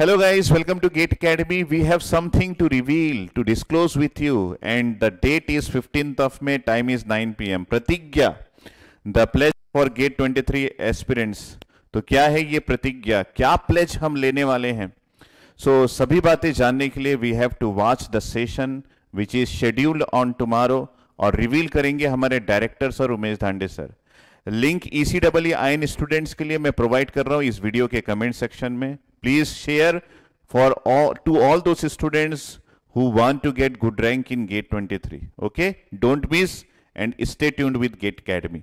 Hello guys, welcome to Gate Academy. We have something to reveal, to disclose with you and the date is 15th of May, time is 9 pm. Pratigya, the pledge for Gate 23 aspirants. तो क्या है ये प्रतिज्ञा क्या pledge हम लेने वाले हैं सो so, सभी बातें जानने के लिए we have to watch the session which is scheduled on tomorrow और रिवील करेंगे हमारे director sir Umesh Dhande sir link E C double I N students के लिए मैं प्रोवाइड कर रहा हूँ इस वीडियो के कमेंट सेक्शन में Please share for all to all those students who want to get good rank in gate 23 okay don't miss and stay tuned with gate academy